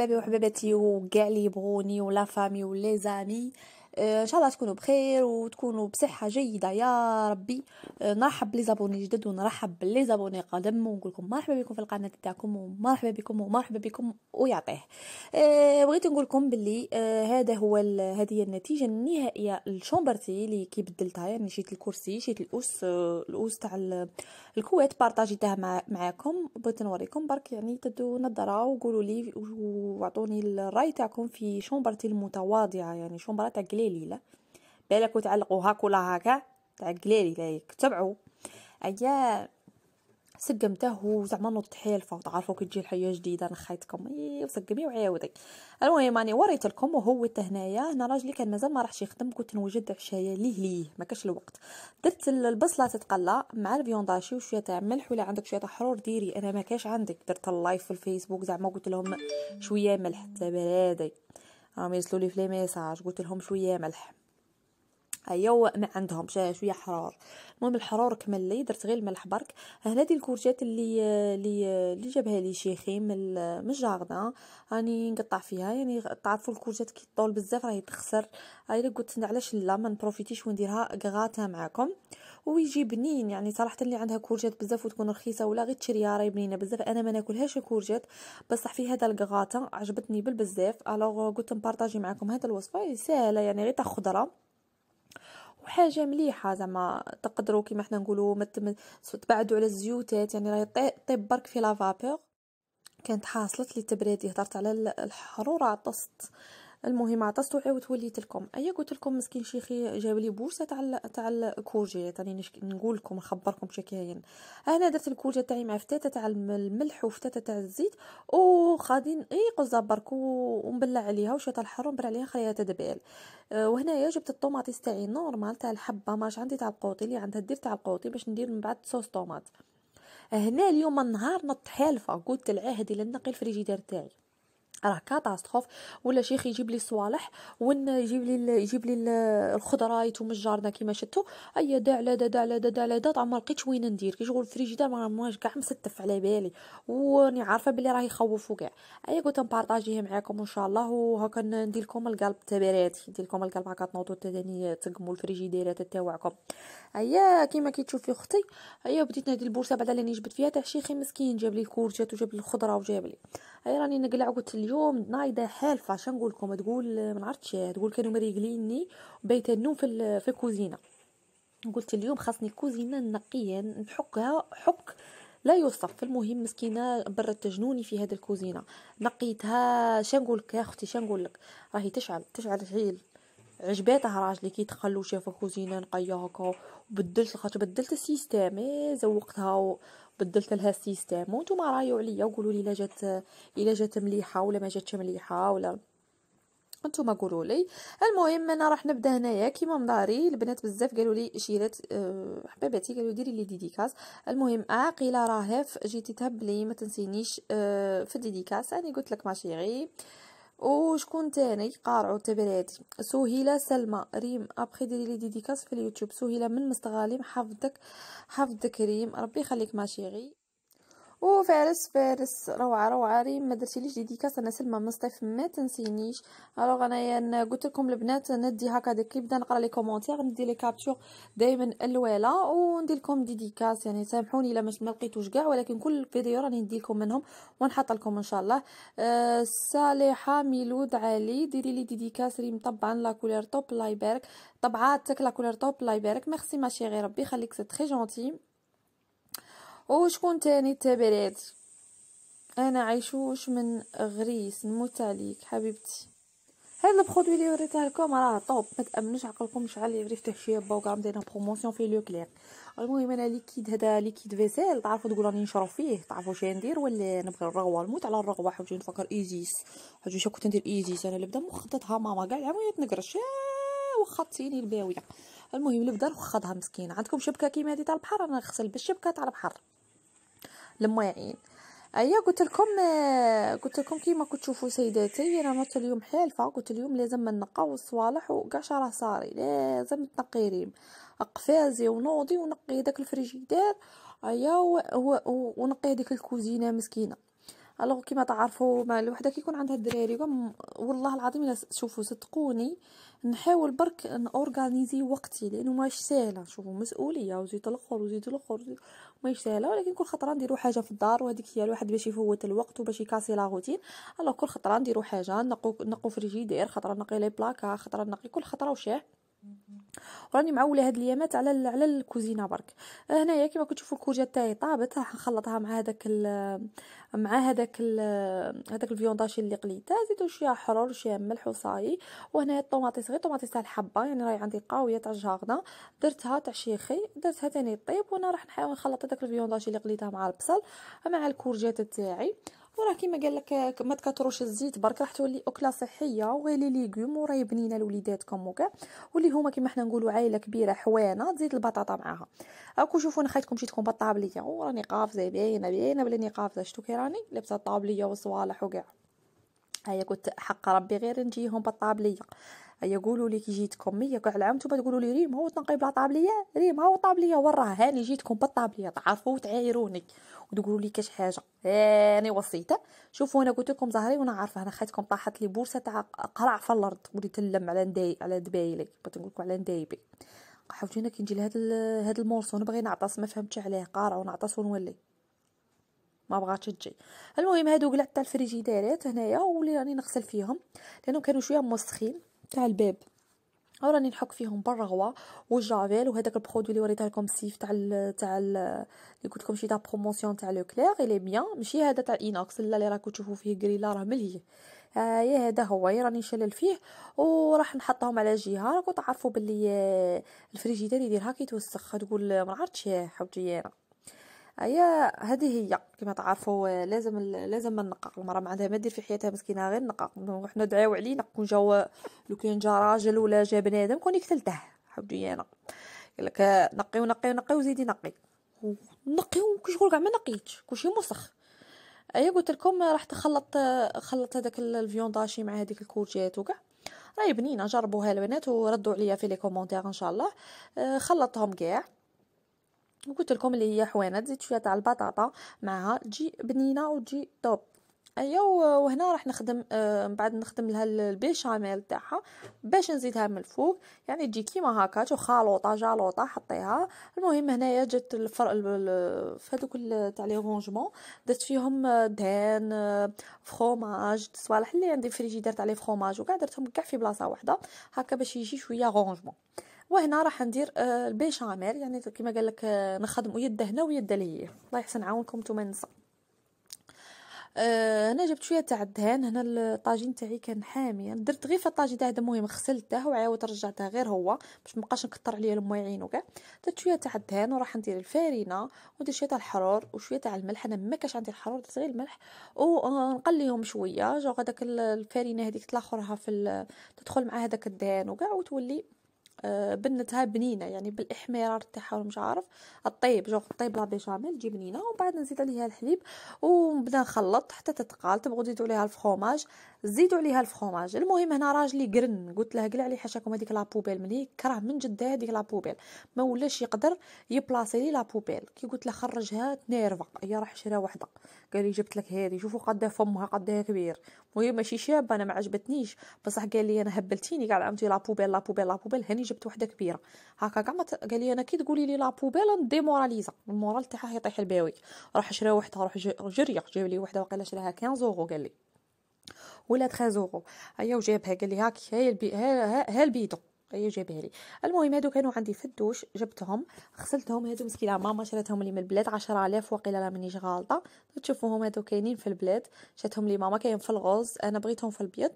احبابي وحباباتي وكاع اللي يبغوني ولا فامي ولا زامي ان شاء الله تكونوا بخير وتكونوا بصحه جيده يا ربي نرحب بلي زابوني جدد ونرحب بلي زابوني قدم ونقول لكم مرحبا بكم في القناه تاعكم ومرحبا بكم ومرحبا بكم ويعطيه بغيت نقول لكم باللي إيه، هذا هو هذه النتيجه النهائيه لشومبرتي اللي كي بدلتها يعني شيت الكرسي شيت الاوس الاوس تاع الكويت بارطاجيتها معاكم بغيت نوريكم برك يعني تدو نظره وقولوا لي واعطوني الراي تاعكم في شومبرتي المتواضعه يعني شومبره تاع قليله بالك وتعلقوا هاك ولا هاكا تاع قليلي لا تبعو ايا سقمته زعما نوض حيلفه وتعرفوا كي تجي الحياه جديده نخيطكم اي وسقمي وعاودي المهم راني وريت لكم وهو حتى هنايا هنا راجلي كان مازال ما راحش يخدم كنت نوجد عشايه ليه ليه ما كاش الوقت درت البصله تتقلى مع الفيونداشي وشويه تاع ملح ولا عندك شويه تاع حرور ديري انا ما كاش عندك درت اللايف في الفيسبوك زعما قلت لهم شويه ملح تبرادي قام يرسلوا لي في لي ميساج قلت لهم شويه ملح هيا أيوة، ما عندهمش شويه حرار المهم الحرار كمل لي درت غير الملح برك هنادي الكورجات اللي اللي اللي جابها لي شيخي من الجاردان راني نقطع فيها يعني تعرفوا الكورجات كي طول بزاف راهي تخسر هاي قلت علاش لا ما نبروفيتيش ونديرها غاتا معكم ويجي بنين يعني صراحه اللي عندها كورجات بزاف وتكون رخيصه ولا غير تشريها راهي بنينه بزاف انا ما ناكلهاش الكورجات بصح في هذا الكغاته عجبتني بالبزاف الوغ قلت نبارطاجي معكم هذا الوصفه سهله يعني غير تاع خضره وحاجه مليحه زعما تقدروا كيما حنا نقولوا تبعدوا على الزيوتات يعني راهي طيب برك في لافابور كانت حاصلت لي تبريدي هضرت على الحراره طست المهم عطستو عاودت وليت لكم ايا قلت لكم مسكين شيخي جاب لي بورصه تاع تاع الكوجي تاني نشك... نقول لكم نخبركم شكاين انا درت الكوجه تاعي مع فتاته تاع الملح وفتاته تاع الزيت وخادين اي برك ومبلع عليها وشيط الحر ونبر عليها خليها تدبال أه، وهنايا جبت الطوماطيس تاعي نورمال تاع الحبه ماش عندي تاع القوطي اللي عندها دير تاع القوطي باش ندير من بعد صوص طوماط هنا اليوم النهار نط حالفه قلت العهد الى نقي الفريجيدير تاعي راه كاتاستروف ولا شيخ يجيب لي صوالح ون يجيب لي يجيب لي الخضرايت ومن الجارنا كيما شتو اي دا على دا دا داع دا دا دا ما لقيتش وين ندير كي شغل الفريجيدار ما ماش كاع مستف على بالي وراني عارفه بلي راه يخوفو كاع اي قلت نبارطاجيه معاكم ان شاء الله وهاكا ندير لكم القلب تبرات ندير لكم القلب هاكا تنوضوا تاني تقموا الفريجيديرات تاوعكم اي كيما كي تشوفي اختي اي بديت نهدي البورصه بعد اللي جبت فيها تاع شيخي مسكين جاب لي الكورجات وجاب لي الخضره وجاب لي اي راني نقلع قلت اليوم نايضه حالفه اش نقول لكم تقول ما عرفتش تقول كانوا مريقليني بيت النوم في في الكوزينه قلت اليوم خاصني كوزينه نقيه نحكها حك لا يوصف المهم مسكينه برت جنوني في هذه الكوزينه نقيتها شنقول لك يا اختي شنقول لك راهي تشعل تشعل عيل عجباتها راجلي كي دخل وشاف الكوزينه نقيه هكا وبدلت خاطر بدلت السيستم إيه، زوقتها بدلت لها السيستم وانتم رايو عليا وقولوا لي الا جات الا جات مليحه ولا ما جاتش مليحه ولا انتم قولوا لي المهم انا راح نبدا هنايا كيما مداري البنات بزاف قالوا لي شيرات أه حباباتي قالوا ديري لي ديديكاس المهم عاقله راهف جيتي تهبلي ما تنسينيش آه، في الديديكاس انا قلت لك ما شيري أه وشكون تاني قارعو التبرعاتي سهيلة سلمى ريم ابخي ديري لي ديديكاس في اليوتيوب سهيلة من مستغاليم حفظك حفظك ريم ربي يخليك ماشي غي وفارس فارس روعه روعه ريم ما درتيليش ديديكاس انا سلمى من الصيف ما تنسينيش الوغ انايا قلت لكم البنات ندي هكا ديك كي بدا نقرا لي كومونتير ندي لي كابتشور دائما الوالا وندير لكم ديديكاس يعني سامحوني الا ما لقيتوش كاع ولكن كل فيديو راني ندي لكم منهم ونحط لكم ان شاء الله أه صالحه ميلود علي ديري لي ديديكاس ريم طبعا لا كولير توب لايبرك يبارك طبعاتك لا كولير توب لايبرك يبارك ميرسي ماشي غير ربي خليك سي تري جونتي وشكون تاني تبرد انا عيشوش من غريس نموت عليك حبيبتي هاد البرودوي اللي وريتها لكم راه طوب ما تامنوش عقلكم شحال اللي ريفته شي با وكاع مدينا بروموسيون في لو كلير المهم انا ليكيد هذا ليكيد فيسيل تعرفوا تقول راني نشرب فيه تعرفوا شنو ندير ولا نبغي الرغوه نموت على الرغوه حاجه نفكر ايزيس حاجه شو كنت ندير ايزيس انا نبدا مخططها ماما كاع العويات نقرش آه، وخطيني الباويه المهم نبدا وخضها مسكينه عندكم شبكه كيما هذه تاع البحر انا نغسل بالشبكه تاع البحر المايعين ايا قلت لكم آه، قلت لكم كيما كتشوفوا سيداتي انا نوضت اليوم حالفه قلت اليوم لازم نقاو الصوالح وكاع راه صاري لازم تنقي ريم قفازي ونوضي ونقي داك الفريجيدير ايا ونقي هذيك الكوزينه مسكينه الوغ كيما تعرفوا مع الوحده كيكون عندها الدراري والله العظيم الا شوفوا صدقوني نحاول برك نورغانيزي وقتي لانه ماش ساهله شوفوا مسؤوليه وزيد الاخر وزيد الاخر ماهيش ساهله ولكن كل خطره نديرو حاجه في الدار وهذيك هي الواحد باش يفوت الوقت وباش يكاسي لا روتين الوغ كل خطره نديرو حاجه نقو نقو فريجيدير خطره نقي لي بلاكا خطره نقي كل خطره وشاه وراني معوله هاد اليامات على على الكوزينه برك آه، هنايا كما كتشوفوا الكوجه تاعي طابت راح نخلطها مع هذاك مع هذاك هذاك الفيونداشي اللي قليته آه، زيدوا شويه حرور شويه ملح وصاي وهنا الطوماطيس غير طوماطيس تاع الحبه يعني راهي عندي قاويه تاع الجاغنه درتها تاع شيخي درتها تاني طيب وانا راح نحاول نخلط هذاك الفيونداشي اللي قليته مع البصل مع الكورجات تاعي وراه كيما قال لك ما تكثروش الزيت برك راح تولي اكله صحيه وغير لي ليغوم وراهي بنينه لوليداتكم وكاع واللي هما كيما حنا نقولوا عائله كبيره حوانه تزيد البطاطا معاها هاكو شوفوا انا خايتكم تكون بالطابليه وراني قافزه باينه باينه بلي قافزه شتو كي راني لابسه الطابليه وصوالح وكاع هيا كنت حق ربي غير نجيهم بالطابليه يقولوا لك جيتكم مية كاع العام نتوما تقولوا لي ريم هو تنقيب لا طابليه ريم هو طابليه وراه هاني جيتكم بالطابليه تعرفوا وتعايروني وتقولوا لي كاش حاجه هاني وصيته شوفوا انا قلت لكم زهري وانا عارفه انا خيتكم طاحت لي بورصه تاع قرع في الارض وليت نلم على نداي على دبايلي بغيت نقول لكم على ندايبي حاولت هنا كي نجي لهاد هاد المورصو نبغي نعطس ما فهمتش عليه قارع ونعطس ونولي ما بغاتش تجي المهم هادو قلعت تاع الفريجيدارات هنايا ولي راني نغسل فيهم لانهم كانوا شويه موسخين تاع الباب أو راني نحك فيهم بالرغوه والجافيل وهذاك البرودوي اللي وريته لكم سيف تاع ال تاع ال اللي قلت لكم شي تاع بروموسيون تاع لو كلير الي بيان ماشي هذا تاع إينوكس لا اللي راكو تشوفوا فيه كريلا راه ملهي آه هذا هو راني شلل فيه وراح نحطهم على جهه تعرفو تعرفوا باللي الفريجيدير يديرها كيتوسخ تقول ما عرفتش حوتي انا هيا هذه هي كما تعرفوا لازم لازم ما نقق المراه ما عندها ما دير في حياتها مسكينه غير نقق وحنا دعاو عليه نقون جاو لو كان جا راجل ولا جا بنادم كون يكتلته حبدو انا قال لك نقي ونقي ونقي وزيدي نقي نقي وكشغل كاع ما نقيتش كلشي مسخ ايا قلت لكم راح تخلط خلط هذاك الفيونداشي مع هذيك الكورجيت وكاع راهي بنينه جربوها البنات وردوا عليا في لي كومونتير ان شاء الله أه، خلطهم كاع وقلت لكم اللي هي حوانه تزيد شويه تاع البطاطا معها تجي بنينه وتجي توب ايا أيوة، وهنا راح نخدم آه، من بعد نخدم لها البيشاميل تاعها باش نزيدها من الفوق يعني تجي كيما هكا تو خلوطه جالوطه حطيها المهم هنايا جات الفر في هذوك تاع لي رونجمون درت فيهم آه، دهان آه، فرماج الصوالح اللي عندي في الفريجيدير تاع لي فرماج وكاع درتهم كاع في بلاصه واحده هكا باش يجي شويه رونجمون وهنا راح ندير آه، البيشاميل يعني كما قال لك آه، نخدم يد هنا ويده لي الله يحسن عاونكم نتوما ننسى هنا آه، جبت شويه تاع الدهان هنا الطاجين تاعي كان حامي درت غير في الطاجين تاع هذا المهم غسلته وعاود رجعته غير هو باش بقاش نكثر عليه الماء يعينو كاع درت شويه تاع الدهان وراح ندير الفارينه وندير شويه تاع الحرور وشويه تاع الملح انا ما كاش عندي الحرور درت غير الملح ونقليهم شويه جو هذاك الفارينه هذيك تلاخرها في تدخل مع هذاك الدهان وكاع وتولي آه، بنتها بنينه يعني بالاحمرار تاعها ومش عارف الطيب جو الطيب لا بيشاميل تجي بنينه ومن بعد نزيد عليها الحليب ونبدا نخلط حتى تتقال تبغوا تزيدوا عليها الفخوماج زيدوا عليها الفخوماج المهم هنا راجلي قرن قلت له قلع لي حشاكم هذيك لابوبيل ملي كره من جد هذيك لابوبيل ما ولاش يقدر يبلاصي لي لابوبيل كي قلت له خرجها تنيرفا هي راح شرا وحده قال لي جبت لك هذه شوفوا قد فمها قد كبير المهم ماشي شابه انا ما عجبتنيش بصح قال لي انا هبلتيني قال عمتي لابوبيل لابوبيل لابوبيل هاني جبت وحده كبيره هكا كاع قال لي انا كي تقولي لي لا بوبيل ديموراليزا المورال تاعها يطيح الباوي راح شرا وحده روح جري جاب لي وحده وقيلا شراها 15 اورو قال لي ولا 13 اورو هيا وجابها قال لي هاك هاي البي ها, ها البيدو جابها لي المهم هادو كانوا عندي في الدوش جبتهم غسلتهم هادو مسكينه ماما شراتهم لي من البلاد 10000 واقيلا لا مانيش غالطه تشوفوهم هادو كاينين في البلاد شاتهم لي ماما كاين في الغوز انا بغيتهم في البيض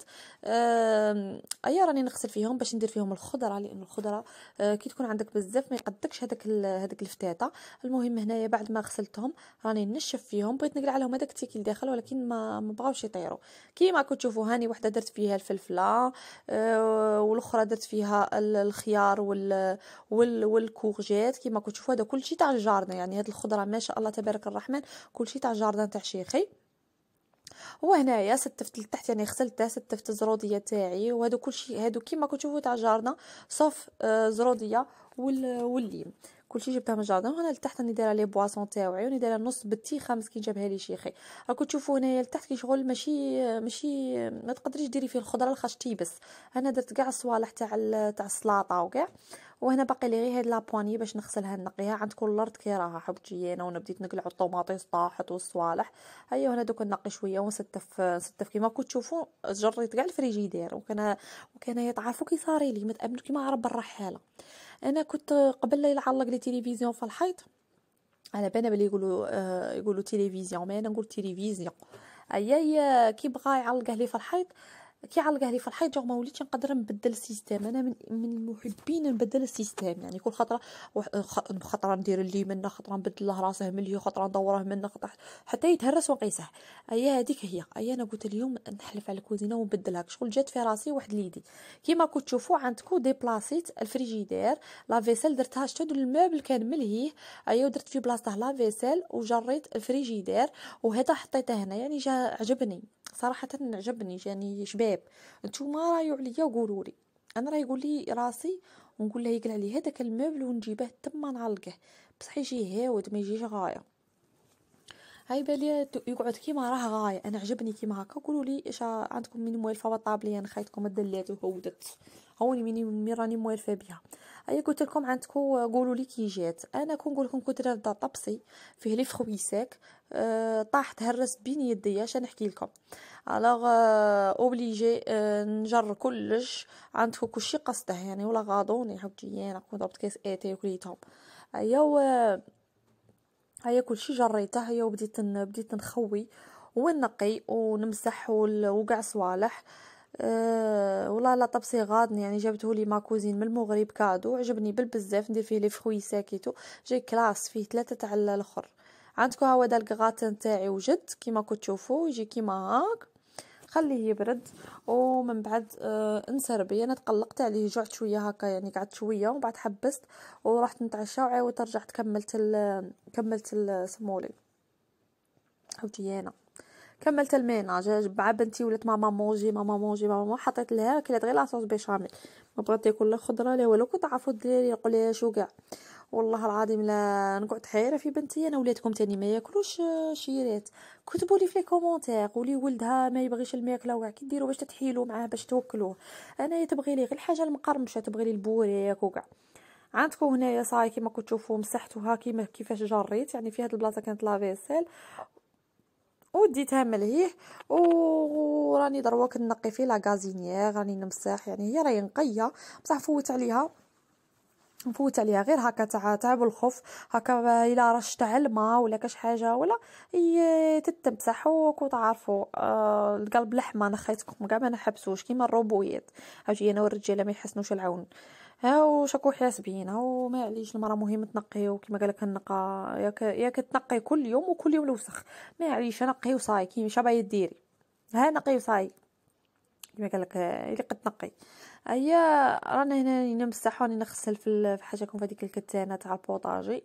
ايا راني نغسل فيهم باش ندير فيهم الخضره لان الخضره آه، كي تكون عندك بزاف ما يقدكش هذاك هذاك الفتاته المهم هنايا بعد ما غسلتهم راني نشف فيهم بغيت نقلع لهم هذاك التيكي داخل ولكن ما ما بغاوش يطيروا كيما كنتو تشوفوا هاني وحده درت فيها الفلفله آه، والاخرى درت فيها الخيار وال وال والكورجيت كيما كتشوفوا هذا كلشي تاع الجاردن يعني هاد الخضره ما شاء الله تبارك الرحمن كلشي تاع الجاردن تاع شيخي وهنايا ستفت لتحت يعني غسلتها ستفت الزروديه تاعي وهادو كلشي هادو كيما كتشوفوا تاع جارنا صوف آه زروديه والليم كلشي جبتها من الجاردن وهنا لتحت راني دايره لي بواسون تاوعي راني دايره نص خامس مسكين جابها لي شيخي راكم تشوفوا هنايا لتحت كي شغل ماشي ماشي ما تقدريش ديري فيه الخضره الخاش تيبس انا درت كاع الصوالح تاع تاع السلاطه وكاع وهنا باقي لي غير هاد لابواني باش نغسلها نقيها كل الارض كي راها حبتي انا وانا بديت نقلع الطوماطيس طاحت والصوالح هيا أيوة، وهنا دوك نقي شويه ونستف نستف كيما كنت تشوفوا جريت كاع الفريجيدير وكان وكان يتعرفوا كي صاري لي متامن كيما عرب الرحاله انا كنت قبل لا يعلق لي تلفزيون في الحيط على بالنا بلي يقولوا آه يقولوا تلفزيون ما انا نقول تلفزيون كي كيبغى يعلقه لي في الحيط كيعلقه لي في الحيط جو ما وليتش نقدر نبدل السيستم انا من, من المحبين نبدل السيستم يعني كل خطره خطره ندير اللي منا خطره نبدله راسه مليو خطره ندوره منا خطره حتى يتهرس ونقيسه اي هذيك هي اي انا قلت اليوم نحلف على الكوزينه ونبدلها شغل جات في راسي واحد ليدي كيما كنت تشوفوا عندكم ديبلاسيت الفريجيدير لا فيسيل درتها شتا الموبل كان ملهيه ايا درت في بلاصته لا فيسيل وجريت الفريجيدير وهذا حطيته هنا يعني جا عجبني صراحه عجبني جاني شبيه الكذاب نتوما رايو عليا وقولوا لي انا راه يقول لي راسي ونقول له يقلع لي هذاك الموبل ونجيبه تما نعلقه بصح يجي هاود ما يجيش غايه هاي بالي يقعد كيما راه غاية انا عجبني كيما هكا قولوا لي اش عندكم مين موالفه انا خيطكم الدلات وهودت هوني مين مي راني موالفه بها هيا قلت لكم عندكم قولوا لي كي جات انا نقول لكم كنت رافضه طبسي فيه لي فخويساك أه طاح تهرس بين يديا اش نحكي لكم الوغ اوبليجي آه،, أه نجر كلش عندكم كلشي قصده يعني ولا غاضوني حبتي انا كنت ضربت كاس تي وكليتهم ايوا هيا كلشي جريته هيا وبديت بديت نخوي ونقي ونمسح وكاع صوالح أه والله لا طبسي غادني يعني جابته لي ماكوزين من المغرب كادو عجبني بالبزاف ندير فيه لي فخوي ساكيتو جاي كلاس فيه ثلاثه تاع الاخر عندكم هو دا الكغات نتاعي وجد كيما كتشوفوا يجي كيما هاك خليه يبرد ومن بعد آه، انسربي انا تقلقت عليه جعت شويه هكا يعني قعدت شويه ومن بعد حبست ورحت نتعشى وعاودت رجعت كملت ال كملت سمولي او جيانا كملت الميناج مع بنتي ولات ماما موجي ماما موجي ماما مونجي حطيت لها كلات غير لاصوص بيشاميل ما بغات تاكل لا خضره لا والو كنت عارفه الدراري يقول لها شو كاع والله العظيم لا نقعد حيره في بنتي انا ولادكم تاني ما ياكلوش آه، شيرات كتبوا لي في لي كومونتير قولي ولدها ما يبغيش الماكله وكاع ديروا باش تحيلوا معاه باش توكلوه انا تبغي لي غير الحاجه المقرمشه تبغي لي البوريك وكاع عندكم هنايا صاي كيما كنت تشوفوا مسحتوها كيما كيفاش جريت يعني في هاد البلاصه كانت لافيسيل وديتها ملهيه وراني دروك نقي في لا غازينيير راني نمسح يعني هي راهي نقيه بصح فوت عليها نفوت عليها غير هكا تعب الخوف هكا الا رشت اشتعل ولا كاش حاجه ولا تتمسحوك وتعرفوا آه القلب لحمة انا كاع ما نحبسوش كيما الروبويات اجي انا والرجاله ما يحسنوش العون ها وشكو حاسبين ها وما عليش المراه مهم تنقي وكيما قالك النقا ياك ياك تنقي كل يوم وكل يوم لوسخ ما عليش نقي وصاي كيما شبا يديري ها نقي وصاي كما قال لك اللي قد نقي هي رانا هنا نمسح مساحه راني نغسل في حاجه في هذيك الكتانه تاع البوطاجي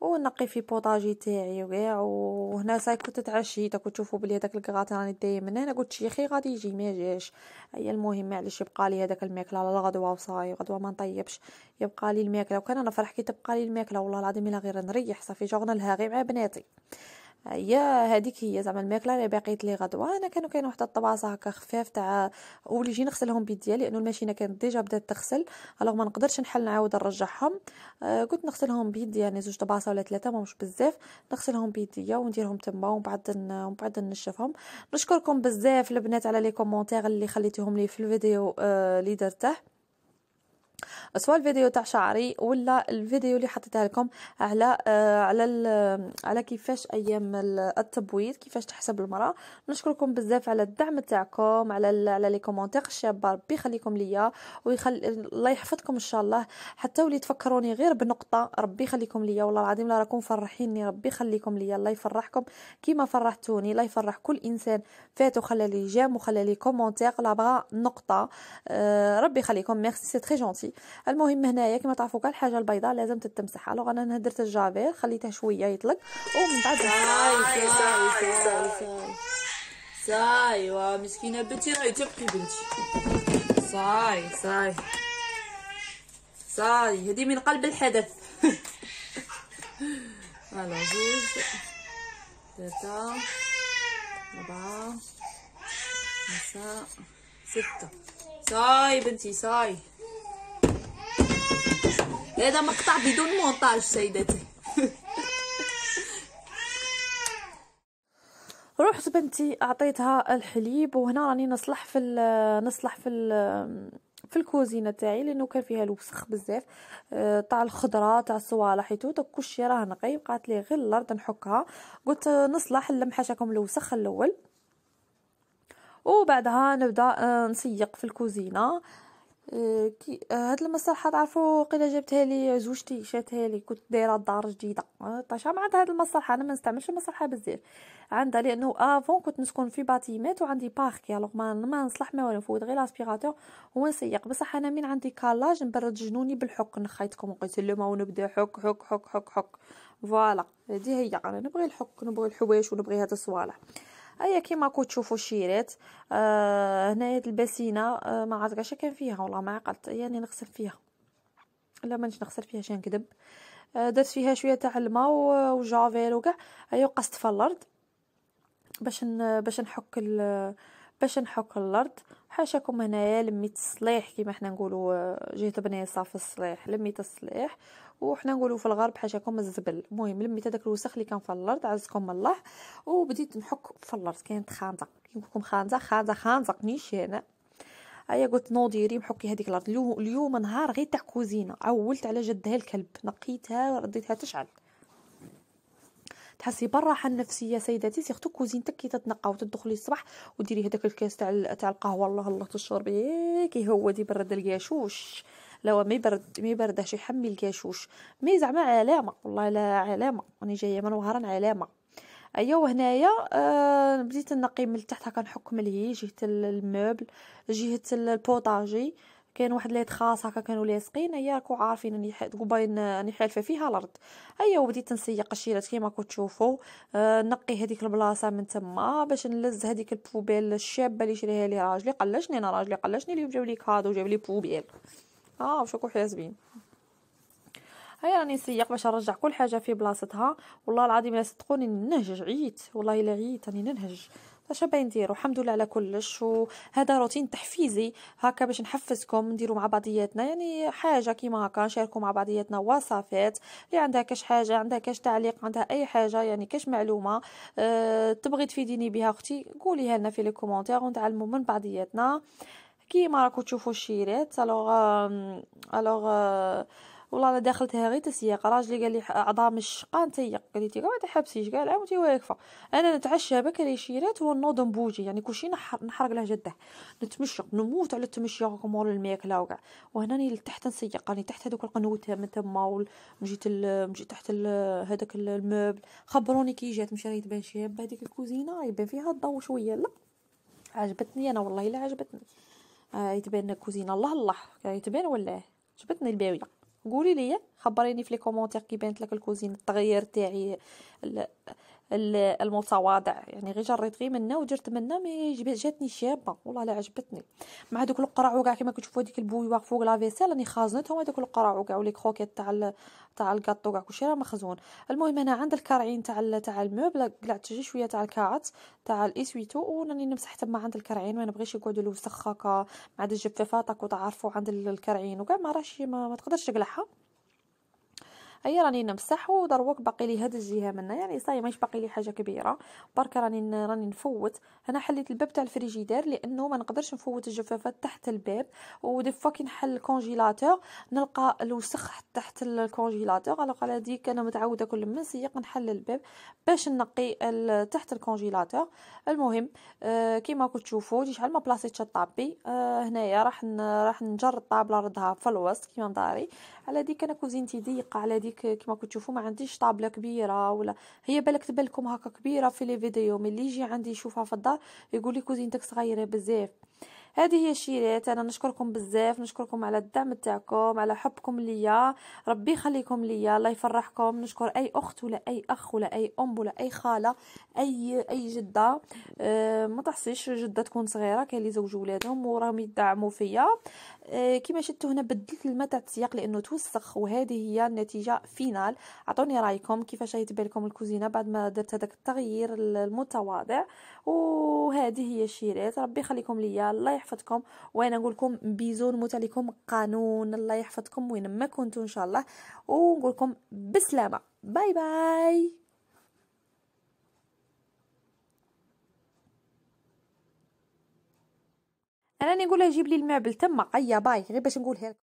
ونقي في بوطاجي تاعي وكاع وهنا ساي كنت تعشيت راكم تشوفوا بلي هذاك الكراطي راني داي من هنا قلت شيخي غادي يجي ما جاش هي المهم معليش يبقى لي هذاك الماكله على الغدوه وصاي غدوه ما نطيبش يبقى لي الماكله وكان انا فرح كي تبقى لي الماكله والله العظيم الا غير نريح صافي جوغنا لها غير مع بناتي هي هذيك هي زعما الماكله اللي بقيت لي غدوه انا كانوا كاين واحد الطباسه هكا خفاف تاع اوليجي نغسلهم بيديا لانه الماشينه كانت ديجا بدات تغسل الوغ ما نقدرش نحل نعاود نرجعهم آه، قلت نغسلهم بيديا يعني زوج طباسه ولا ثلاثه ماهمش بزاف نغسلهم بيديا ونديرهم تما ومن بعد ومن بعد نشفهم نشكركم بزاف البنات على لي كومونتير اللي خليتيهم لي في الفيديو آه، اللي درته سواء الفيديو تاع شعري ولا الفيديو اللي حطيتها لكم على آه، على آه، على كيفاش ايام التبويض كيفاش تحسب المراه نشكركم بزاف على الدعم تاعكم على على لي كومونتير الشابه ربي يخليكم ليا ويخلي الله يحفظكم ان شاء الله حتى ولي تفكروني غير بنقطه ربي يخليكم ليا والله العظيم لا راكم فرحيني ربي يخليكم ليا الله يفرحكم كيما فرحتوني الله يفرح كل انسان فات وخلى لي جيم وخلى لي كومونتير لا بغا نقطه آه، ربي يخليكم ميرسي سي تري جونتي المهم هنايا كما تعرفوا كاع الحاجه البيضاء لازم تتمسح الوغ انا درت الجافير خليته شويه يطلق ومن بعد ساي ساي ساي ساي وا مسكينه بنتي راهي تبكي بنتي ساي ساي ساي هدي من قلب الحدث فوالا زوج ثلاثة أربعة خمسة ستة ساي بنتي ساي هذا مقطع بدون مونتاج سيدتي رحت بنتي اعطيتها الحليب وهنا راني نصلح في نصلح في في الكوزينه تاعي لانه كان فيها الوسخ بزاف آه، تاع الخضره تاع الصوالح حيتو داك كلشي راه نقي بقات لي غير الارض نحكها قلت نصلح اللمحه حاشاكم الوسخ الاول وبعدها نبدا آه، نسيق في الكوزينه كي هاد المسرحه تعرفوا قيله جابتها لي زوجتي شاتها لي كنت دايره دار جديده آه، طاشا ما عندها هاد المسرحه انا ما نستعملش المسرحه بزاف عندها لانه افون كنت نسكن في باتيمات وعندي بارك الوغ ما ما نصلح ما والو نفوت غير هو ونسيق بصح انا من عندي كالاج نبرد جنوني بالحك نخيطكم وقيت لهم ونبدا حك حك حك حك حك فوالا هذه هي انا نبغي الحك نبغي الحوايج ونبغي هاد الصوالح هيا كو تشوفوا شيرات آه هنايا الباسينه آه ما عرفتش كان فيها والله ما عقلت يعني نغسل فيها لا مانيش نغسل فيها شي نكذب آه درت فيها شويه تاع الماء وجافيل وكاع هيا قصت في الارض باش باش نحك باش نحك الارض حاشاكم هنايا لميت الصليح كيما حنا نقولوا جيت بنيه صافي الصليح لميت الصليح وحنا نقولوا في الغرب كوم الزبل المهم لميت هذاك الوسخ اللي كان في الارض عزكم الله وبديت نحك في الارض كانت خانزه يمكنكم خانزه خانزه خانزه انا هيا قلت نو ديري محكي هذيك الارض اليوم نهار غير تاع كوزينه عولت على جدها الكلب نقيتها رديتها تشعل تحسي بالراحه النفسيه سيداتي سيختو كوزينتك كي تتنقى وتدخلي الصباح وديري هذاك الكاس تاع تاع القهوه الله الله تشربي كي هو دي برد القاشوش لو ما يبرد ما يبردهش يحمي الكاشوش مي زعما علامه والله لا علامه راني جايه من وهران علامه ايوا هنايا آه بديت نقي من التحت هكا نحكم ليه جهه الموبل جهه البوطاجي كاين واحد ليت خاص هكا كانوا لاصقين هي راكو عارفين اني قباين اني حالفه فيها الارض ايوا وبديت نسيق الشيرات كيما راكو تشوفوا آه نقي هذيك البلاصه من تما باش نلز هذيك البوبيل الشابه اللي شريها لي راجلي قلشني انا راجلي قلشني اليوم جاب لي كادو جاب لي بوبيل اه وشكون حاسبين هيا راني نسيق باش نرجع كل حاجه في بلاصتها والله العظيم لا صدقوني نهجج عييت والله الا عييت راني ننهج اش باين نديرو الحمد لله على كلش وهذا روتين تحفيزي هكا باش نحفزكم نديرو مع بعضياتنا يعني حاجه كيما هكا نشاركو مع بعضياتنا وصفات اللي عندها كاش حاجه عندها كاش تعليق عندها اي حاجه يعني كاش معلومه أه تبغي تفيديني بها اختي قوليها لنا في لي كومونتير ونتعلمو من بعضياتنا كيما راكم تشوفوا الشيرات الوغ الوغ آه، والله انا دخلتها غير تسياق راجلي قال لي عظام الشقه نتيق قال لي تي ما تحبسيش قال العام واقفه انا نتعشى بكري شيرات ونوض نبوجي يعني كلشي نحرق له جده نتمشق نموت على التمشي مور الماكله وكاع وهنا راني لتحت نسيق راني تحت هذوك القنوت من تما مجيت مجيت تحت هذاك الموبل خبروني كي جات مشي ريت بان شابه هذيك الكوزينه يبان فيها الضو شويه لا عجبتني انا والله الا عجبتني آه، يتبان كوزينه الله الله يتبان ولا جبتني إيه؟ الباويه قولي لي خبريني في لي كومونتير كي بانت لك الكوزين التغيير تاعي المتواضع يعني غير جريت غير منا ودرت منا مي جاتني شابه والله لا عجبتني مع دوك القرع وكاع كيما كتشوفوا هذيك البويوار فوق لا فيسيل راني خازنتهم هذوك القرع وكاع ولي كروكيت تاع تاع الكاطو كاع كلشي راه مخزون المهم انا عند الكرعين تاع تاع الموبل قلعت جي شويه تاع الكاعات تاع الاسويتو وراني نمسح تما عند الكرعين ما نبغيش يقعدوا الوسخ هكا مع الجفافات راكو تعرفوا عند الكرعين وكاع ما راهش ما, ما تقدرش تقلعها هي راني نمسح ودروك باقي لي هاد الجهه منها يعني صاي ماش باقي لي حاجه كبيره برك راني راني نفوت انا حليت الباب تاع الفريجيدير لانه ما نقدرش نفوت الجفافات تحت الباب ودي فوا كي نحل الكونجيلاتور نلقى الوسخ تحت الكونجيلاتور على قال هذيك انا متعوده كل ما نسيق نحل الباب باش نقي تحت الكونجيلاتور المهم آه كيما كنت تشوفوا شحال ما بلاصيت الطابي آه هنايا راح راح نجر الطابله ردها في الوسط كيما مداري على ديك انا كوزينتي ضيقه على دي هذيك كما كتشوفوا ما عنديش طابله كبيره ولا هي بالك تبان لكم هكا كبيره في لي فيديو ملي يجي عندي يشوفها في الدار يقول لي كوزينتك صغيره بزاف هذه هي الشيرات انا نشكركم بزاف نشكركم على الدعم تاعكم على حبكم ليا ربي يخليكم ليا الله يفرحكم نشكر اي اخت ولا اي اخ ولا اي ام ولا اي خاله اي اي جده أه ما تحسيش جده تكون صغيره كاين اللي زوجوا ولادهم وراهم يدعموا فيا أه كما شفتوا هنا بدلت الماء تاع السياق لانه توسخ وهذه هي النتيجه فينال عطوني رايكم كيفاش هيتبان لكم الكوزينه بعد ما درت هذاك التغيير المتواضع وهذه هي الشيرات ربي يخليكم ليا الله يحفظكم وانا نقول لكم بيزو نموت عليكم قانون الله يحفظكم وين ما كنتوا ان شاء الله ونقول لكم بسلامه باي باي انا نقولها جيب لي المعبل تما هيا باي غير باش نقولها لكم